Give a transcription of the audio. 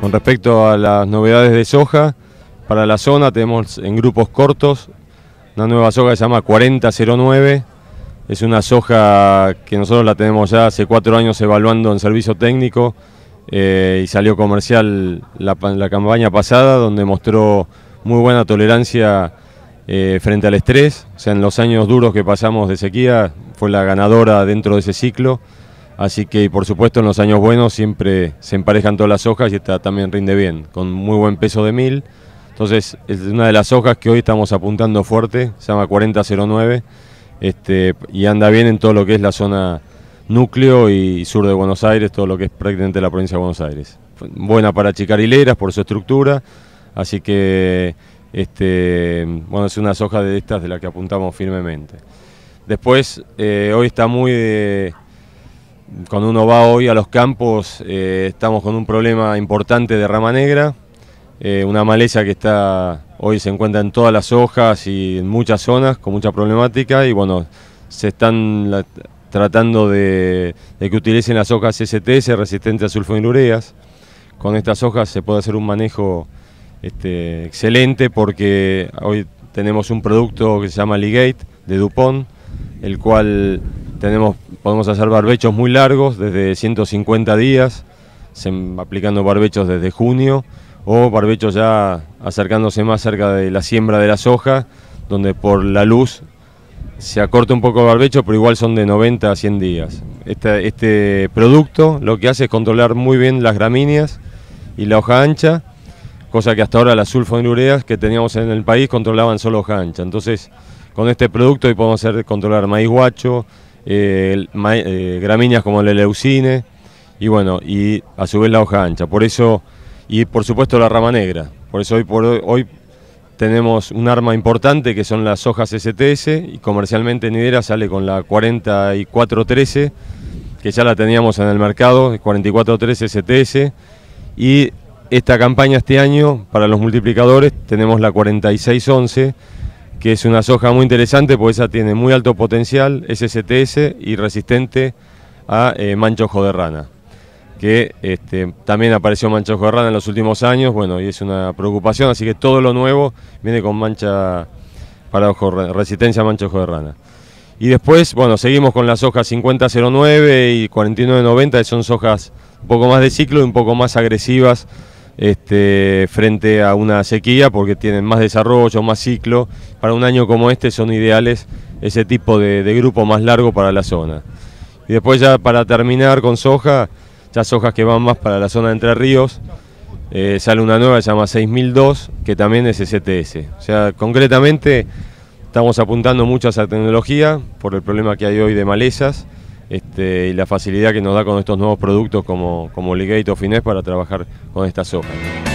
Con respecto a las novedades de soja, para la zona tenemos en grupos cortos una nueva soja que se llama 4009. Es una soja que nosotros la tenemos ya hace cuatro años evaluando en servicio técnico eh, y salió comercial la, campaña pasada donde mostró muy buena tolerancia eh, frente al estrés. O sea, en los años duros que pasamos de sequía fue la ganadora dentro de ese ciclo. Así que, por supuesto, en los años buenos siempre se emparejan todas las hojas y esta también rinde bien, con muy buen peso de mil. Entonces, es una de las hojas que hoy estamos apuntando fuerte, se llama 4009, este, y anda bien en todo lo que es la zona núcleo y sur de Buenos Aires, todo lo que es prácticamente la provincia de Buenos Aires. Buena para achicar hileras por su estructura, así que este, bueno, es una soja de estas de la que apuntamos firmemente. Después, eh, hoy está muy de cuando uno va hoy a los campos, eh, estamos con un problema importante de rama negra, eh, una maleza que está hoy se encuentra en todas las hojas y en muchas zonas con mucha problemática y bueno, se están tratando de, que utilicen las hojas STS resistentes a sulfonilureas. Con estas hojas se puede hacer un manejo este, excelente porque hoy tenemos un producto que se llama Ligate de Dupont, el cual podemos hacer barbechos muy largos, desde 150 días, aplicando barbechos desde junio, o barbechos ya acercándose más cerca de la siembra de la soja, donde por la luz se acorta un poco el barbecho, pero igual son de 90 a 100 días. Este, este, producto lo que hace es controlar muy bien las gramíneas y la hoja ancha, cosa que hasta ahora las sulfonureas que teníamos en el país controlaban solo hoja ancha. Entonces, con este producto podemos hacer, controlar maíz guacho, eh, eh, gramíneas como el leucine y bueno, y a su vez la hoja ancha. Por eso, y por supuesto la rama negra. Por eso hoy por hoy, hoy tenemos un arma importante que son las hojas STS y comercialmente Nidera sale con la 4413 que ya la teníamos en el mercado, 4413 STS y esta campaña este año para los multiplicadores tenemos la 4611 que es una soja muy interesante porque esa tiene muy alto potencial, SSTS STS y resistente a eh, manchojo de rana, que este, también apareció manchojo de rana en los últimos años, bueno, y es una preocupación, así que todo lo nuevo viene con mancha para ojo, resistencia a manchojo de rana. Y después, bueno, seguimos con las hojas 5009 y 4990, que son sojas un poco más de ciclo y un poco más agresivas este, frente a una sequía porque tienen más desarrollo, más ciclo. Para un año como este son ideales ese tipo de, grupo más largo para la zona. Y después ya para terminar con soja, ya sojas que van más para la zona de Entre Ríos, eh, sale una nueva, se llama 6002, que también es STS. O sea, concretamente estamos apuntando mucho a esa tecnología por el problema que hay hoy de malezas. Este, y la facilidad que nos da con estos nuevos productos como, como Ligate o Finesse para trabajar con estas hojas.